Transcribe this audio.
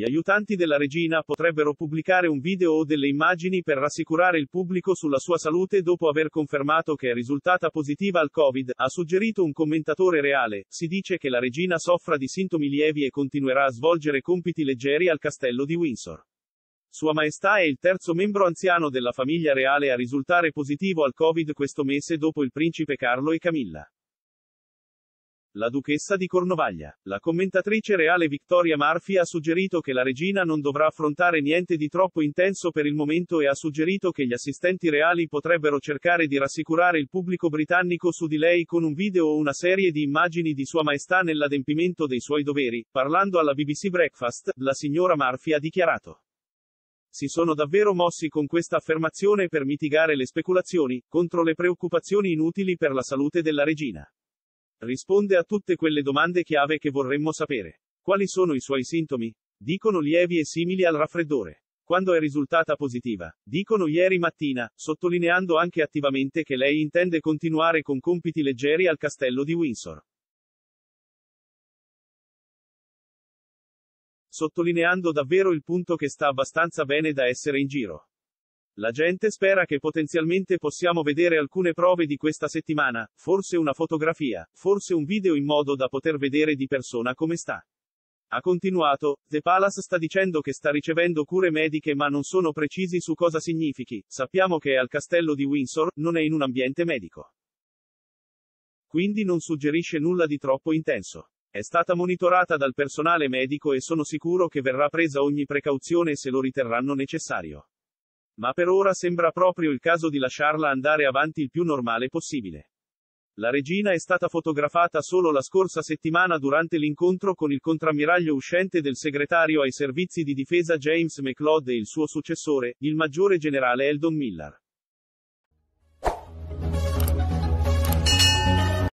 gli aiutanti della regina potrebbero pubblicare un video o delle immagini per rassicurare il pubblico sulla sua salute dopo aver confermato che è risultata positiva al Covid, ha suggerito un commentatore reale. Si dice che la regina soffra di sintomi lievi e continuerà a svolgere compiti leggeri al castello di Windsor. Sua Maestà è il terzo membro anziano della famiglia reale a risultare positivo al Covid questo mese dopo il principe Carlo e Camilla. La duchessa di Cornovaglia. La commentatrice reale Victoria Murphy ha suggerito che la regina non dovrà affrontare niente di troppo intenso per il momento e ha suggerito che gli assistenti reali potrebbero cercare di rassicurare il pubblico britannico su di lei con un video o una serie di immagini di Sua Maestà nell'adempimento dei suoi doveri. Parlando alla BBC Breakfast, la signora Murphy ha dichiarato si sono davvero mossi con questa affermazione per mitigare le speculazioni, contro le preoccupazioni inutili per la salute della regina. Risponde a tutte quelle domande chiave che vorremmo sapere. Quali sono i suoi sintomi? Dicono lievi e simili al raffreddore. Quando è risultata positiva, dicono ieri mattina, sottolineando anche attivamente che lei intende continuare con compiti leggeri al castello di Windsor. Sottolineando davvero il punto che sta abbastanza bene da essere in giro. La gente spera che potenzialmente possiamo vedere alcune prove di questa settimana, forse una fotografia, forse un video in modo da poter vedere di persona come sta. Ha continuato, The Palace sta dicendo che sta ricevendo cure mediche ma non sono precisi su cosa significhi, sappiamo che è al castello di Windsor, non è in un ambiente medico. Quindi non suggerisce nulla di troppo intenso. È stata monitorata dal personale medico e sono sicuro che verrà presa ogni precauzione se lo riterranno necessario. Ma per ora sembra proprio il caso di lasciarla andare avanti il più normale possibile. La regina è stata fotografata solo la scorsa settimana durante l'incontro con il contrammiraglio uscente del segretario ai servizi di difesa James McLeod e il suo successore, il maggiore generale Eldon Miller.